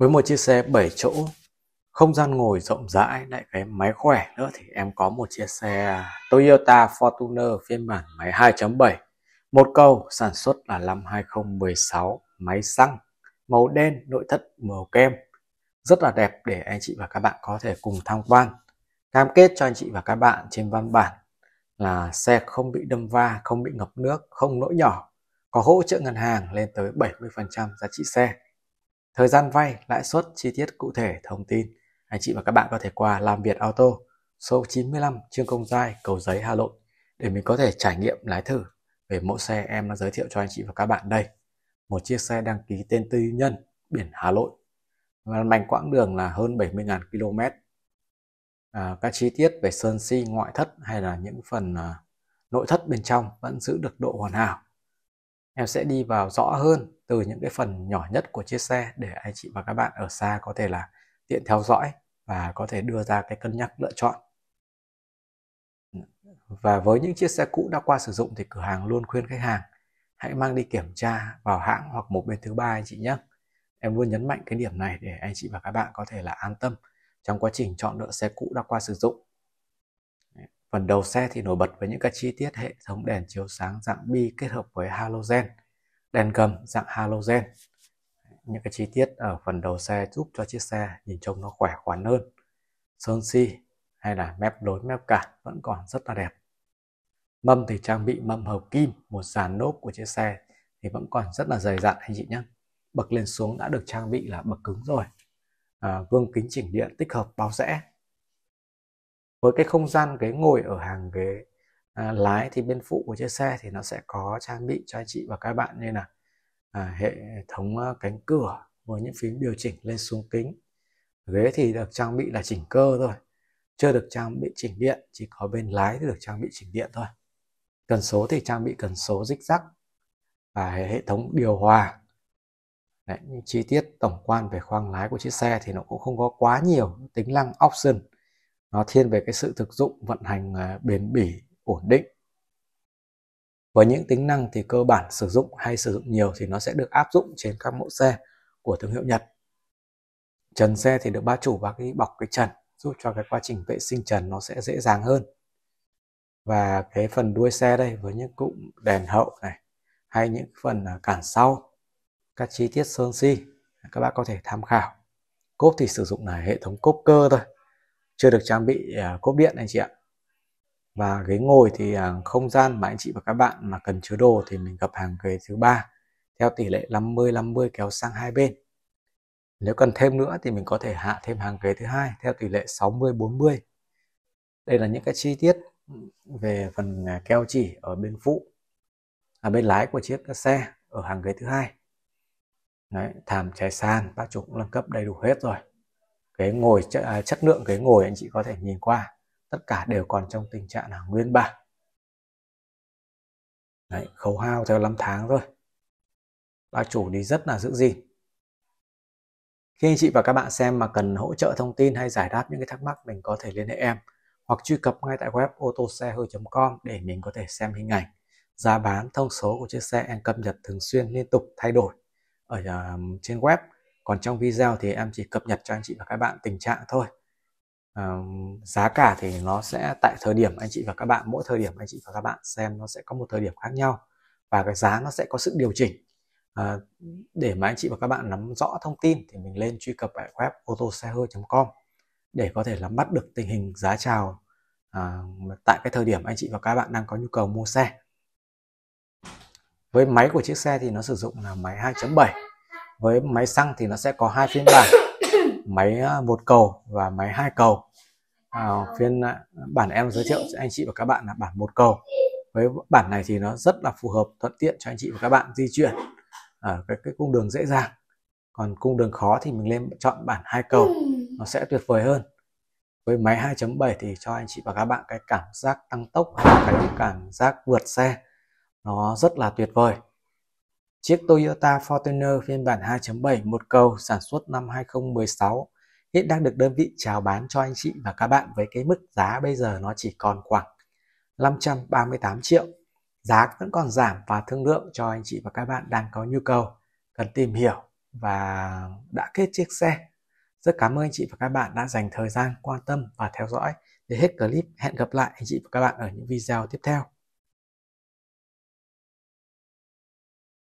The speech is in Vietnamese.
Với một chiếc xe 7 chỗ, không gian ngồi rộng rãi, lại cái máy khỏe nữa thì em có một chiếc xe Toyota Fortuner phiên bản máy 2.7. Một cầu sản xuất là năm 2016, máy xăng, màu đen, nội thất màu kem. Rất là đẹp để anh chị và các bạn có thể cùng tham quan. Cam kết cho anh chị và các bạn trên văn bản là xe không bị đâm va, không bị ngập nước, không lỗi nhỏ, có hỗ trợ ngân hàng lên tới 70% giá trị xe thời gian vay, lãi suất, chi tiết cụ thể, thông tin. Anh chị và các bạn có thể qua làm việc Auto, số 95 Trương Công Giai, Cầu Giấy, Hà Nội để mình có thể trải nghiệm lái thử về mẫu xe em đã giới thiệu cho anh chị và các bạn đây. Một chiếc xe đăng ký tên tư nhân, biển Hà Nội. Và mảnh quãng đường là hơn 70.000 km. À, các chi tiết về sơn si, ngoại thất hay là những phần à, nội thất bên trong vẫn giữ được độ hoàn hảo em sẽ đi vào rõ hơn từ những cái phần nhỏ nhất của chiếc xe để anh chị và các bạn ở xa có thể là tiện theo dõi và có thể đưa ra cái cân nhắc lựa chọn và với những chiếc xe cũ đã qua sử dụng thì cửa hàng luôn khuyên khách hàng hãy mang đi kiểm tra vào hãng hoặc một bên thứ ba anh chị nhé em luôn nhấn mạnh cái điểm này để anh chị và các bạn có thể là an tâm trong quá trình chọn lựa xe cũ đã qua sử dụng Phần đầu xe thì nổi bật với những các chi tiết hệ thống đèn chiếu sáng dạng bi kết hợp với halogen, đèn cầm dạng halogen. Những cái chi tiết ở phần đầu xe giúp cho chiếc xe nhìn trông nó khỏe khoắn hơn. Sơn si hay là mép lối mép cả vẫn còn rất là đẹp. Mâm thì trang bị mâm hợp kim, một dàn nốt của chiếc xe thì vẫn còn rất là dày dặn anh chị nhé. Bậc lên xuống đã được trang bị là bậc cứng rồi. À, gương kính chỉnh điện tích hợp báo rẽ với cái không gian ghế ngồi ở hàng ghế à, lái thì bên phụ của chiếc xe thì nó sẽ có trang bị cho anh chị và các bạn như là à, hệ thống à, cánh cửa với những phím điều chỉnh lên xuống kính ghế thì được trang bị là chỉnh cơ thôi chưa được trang bị chỉnh điện chỉ có bên lái thì được trang bị chỉnh điện thôi cần số thì trang bị cần số dích rắc và hệ thống điều hòa Đấy, những chi tiết tổng quan về khoang lái của chiếc xe thì nó cũng không có quá nhiều tính năng option nó thiên về cái sự thực dụng vận hành à, bền bỉ ổn định với những tính năng thì cơ bản sử dụng hay sử dụng nhiều thì nó sẽ được áp dụng trên các mẫu xe của thương hiệu Nhật trần xe thì được ba chủ và cái bọc cái trần giúp cho cái quá trình vệ sinh trần nó sẽ dễ dàng hơn và cái phần đuôi xe đây với những cụm đèn hậu này hay những phần à, cản sau các chi tiết sơn si các bạn có thể tham khảo cốp thì sử dụng là hệ thống cốp cơ thôi chưa được trang bị à, cốp điện anh chị ạ và ghế ngồi thì à, không gian mà anh chị và các bạn mà cần chứa đồ thì mình gập hàng ghế thứ ba theo tỷ lệ 50 50 kéo sang hai bên nếu cần thêm nữa thì mình có thể hạ thêm hàng ghế thứ hai theo tỷ lệ 60 40 đây là những cái chi tiết về phần à, keo chỉ ở bên phụ ở bên lái của chiếc xe ở hàng ghế thứ hai Đấy, thảm trái sàn ba trục cũng nâng cấp đầy đủ hết rồi cái ngồi à, chất, lượng cái ngồi anh chị có thể nhìn qua tất cả đều còn trong tình trạng là nguyên bản Đấy, khấu hao theo 5 tháng thôi bác chủ đi rất là giữ gìn khi anh chị và các bạn xem mà cần hỗ trợ thông tin hay giải đáp những cái thắc mắc mình có thể liên hệ em hoặc truy cập ngay tại web ô tô com để mình có thể xem hình ảnh giá bán thông số của chiếc xe em cập nhật thường xuyên liên tục thay đổi ở à, trên web còn trong video thì em chỉ cập nhật cho anh chị và các bạn tình trạng thôi à, giá cả thì nó sẽ tại thời điểm anh chị và các bạn mỗi thời điểm anh chị và các bạn xem nó sẽ có một thời điểm khác nhau và cái giá nó sẽ có sự điều chỉnh à, để mà anh chị và các bạn nắm rõ thông tin thì mình lên truy cập tại web otoxehơi.com để có thể nắm bắt được tình hình giá chào à, ờ, tại cái thời điểm anh chị và các bạn đang có nhu cầu mua xe với máy của chiếc xe thì nó sử dụng là máy 2.7 với máy xăng thì nó sẽ có hai phiên bản máy à, một cầu và máy hai cầu à, ờ. phiên à, bản em giới thiệu cho anh chị và các bạn là bản một cầu với bản này thì nó rất là phù hợp thuận tiện cho anh chị và các bạn di chuyển ở cái, cái cung đường dễ dàng còn cung đường khó thì mình lên chọn bản hai cầu ừ. nó sẽ tuyệt vời hơn với máy 2.7 thì cho anh chị và các bạn cái cảm giác tăng tốc hay cái cảm giác vượt xe nó rất là tuyệt vời Chiếc Toyota Fortuner phiên bản 2.7 một cầu sản xuất năm 2016 hiện đang được đơn vị chào bán cho anh chị và các bạn với cái mức giá bây giờ nó chỉ còn khoảng 538 triệu. Giá vẫn còn giảm và thương lượng cho anh chị và các bạn đang có nhu cầu cần tìm hiểu và đã kết chiếc xe. Rất cảm ơn anh chị và các bạn đã dành thời gian quan tâm và theo dõi. Để hết clip, hẹn gặp lại anh chị và các bạn ở những video tiếp theo.